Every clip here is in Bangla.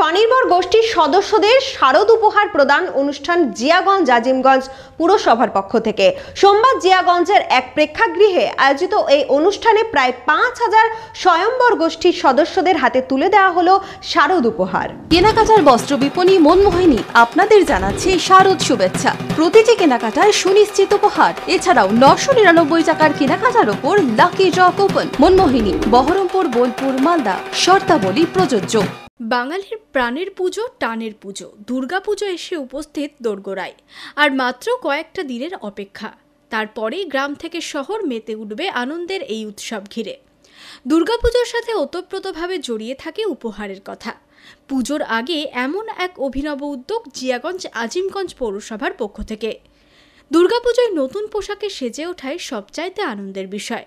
স্বনির্ভর গোষ্ঠীর সদস্যদের শারদ উপহার প্রদান অনুষ্ঠান জিয়াগঞ্জ আজিমগঞ্জ পুরসভার পক্ষ থেকে সোমবার জিয়াগঞ্জের এক প্রেক্ষাগৃহে আয়োজিত এই অনুষ্ঠানে প্রায় পাঁচ হাজার স্বয়ম্বর গোষ্ঠীর সদস্যদের হাতে তুলে দেওয়া হলো শারদ উপহার কেনাকাটার বস্ত্র বিপণী মনমোহিনী আপনাদের জানাচ্ছে শারদ শুভেচ্ছা প্রতিটি কেনাকাটায় সুনিশ্চিত উপহার এছাড়াও নশো নিরানব্বই টাকার কেনাকাটার ওপর lucky draw coupon Manmohini Baharampur Bolpur Malda শর্তাবলী প্রযোজ্য বাঙালির প্রাণের পুজো টানের পুজো দুর্গাপুজো এসে উপস্থিত দোরগোড়ায় আর মাত্র কয়েকটা দিনের অপেক্ষা তারপরেই গ্রাম থেকে শহর মেতে উঠবে আনন্দের এই উৎসব ঘিরে দুর্গাপুজোর সাথে ওতপ্রোতভাবে জড়িয়ে থাকে উপহারের কথা পুজোর আগে এমন এক অভিনব উদ্যোগ জিয়াগঞ্জ আজিমগঞ্জ পৌরসভার পক্ষ থেকে দুর্গাপুজোয় নতুন পোশাকে সেজে ওঠায় সবচাইতে আনন্দের বিষয়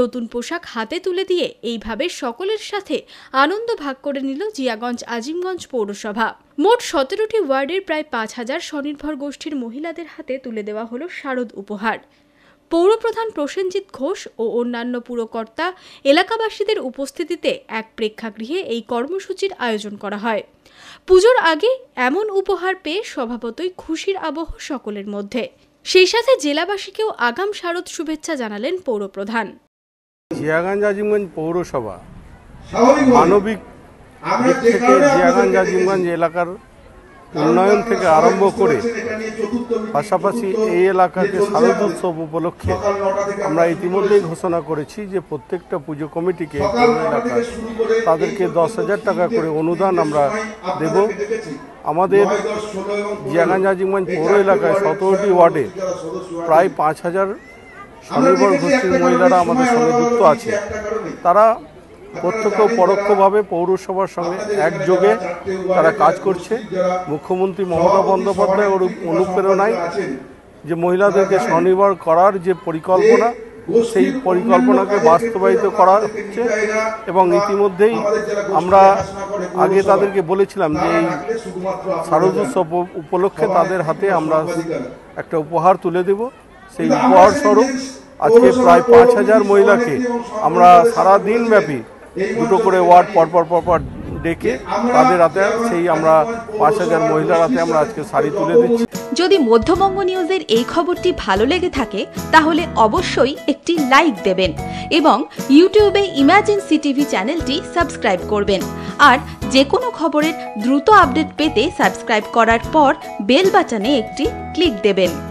নতুন পোশাক হাতে তুলে দিয়ে এইভাবে সকলের সাথে আনন্দ ভাগ করে নিল জিয়াগঞ্জ আজিমগঞ্জ পৌরসভা মোট সতেরোটি ওয়ার্ডের প্রায় পাঁচ হাজার স্বনির্ভর গোষ্ঠীর মহিলাদের হাতে তুলে দেওয়া হলো শারদ উপহার পৌরপ্রধান প্রসেনজিৎ ঘোষ ও অন্যান্য পুরকর্তা এলাকাবাসীদের উপস্থিতিতে এক প্রেক্ষাগৃহে এই কর্মসূচির আয়োজন করা হয় পুজোর আগে এমন উপহার পেয়ে স্বভাবতই খুশির আবহ সকলের মধ্যে সেই সাথে জেলাবাসীকেও আগাম শারদ শুভেচ্ছা জানালেন পৌরপ্রধান জিয়াগঞ্জ আজিমগঞ্জ পৌরসভা মানবিক জিয়াগঞ্জ আজিমগঞ্জ এলাকার উন্নয়ন থেকে আরম্ভ করে পাশাপাশি এই এলাকাকে শারদ উৎসব উপলক্ষে আমরা ইতিমধ্যেই ঘোষণা করেছি যে প্রত্যেকটা পুজো কমিটিকে তাদেরকে দশ হাজার টাকা করে অনুদান আমরা দেব আমাদের জিয়াগাঞ্জাজিমান পৌর এলাকায় সতেরোটি ওয়ার্ডে প্রায় পাঁচ হাজার স্বনির্ভর গোষ্ঠীর মহিলারা আমাদের সঙ্গে যুক্ত আছে তারা প্রত্যক্ষ পরোক্ষভাবে পৌরসভার সঙ্গে একযোগে তারা কাজ করছে মুখ্যমন্ত্রী মমতা বন্দ্যোপাধ্যায় ওর অনুপ্রেরণায় যে মহিলাদেরকে স্বনির্ভর করার যে পরিকল্পনা সেই পরিকল্পনাকে বাস্তবায়িত করা হচ্ছে এবং ইতিমধ্যেই আমরা আগে তাদেরকে বলেছিলাম যে এই শারদোৎসব উপলক্ষে তাদের হাতে আমরা একটা উপহার তুলে দেব সেই উপহারস্বরূপ আজকে প্রায় পাঁচ হাজার মহিলাকে আমরা সারাদিনব্যাপী ব্যাপী দুটো করে ওয়ার্ড পরপর পরপর ডেকে তাদের হাতে সেই আমরা পাঁচ হাজার মহিলার হাতে আমরা আজকে শাড়ি তুলে দিচ্ছি যদি মধ্যবঙ্গ নিউজের এই খবরটি ভালো লেগে থাকে তাহলে অবশ্যই একটি লাইক দেবেন এবং ইউটিউবে ইমার্জেন্সি টিভি চ্যানেলটি সাবস্ক্রাইব করবেন আর যে কোনো খবরের দ্রুত আপডেট পেতে সাবস্ক্রাইব করার পর বেল বাটনে একটি ক্লিক দেবেন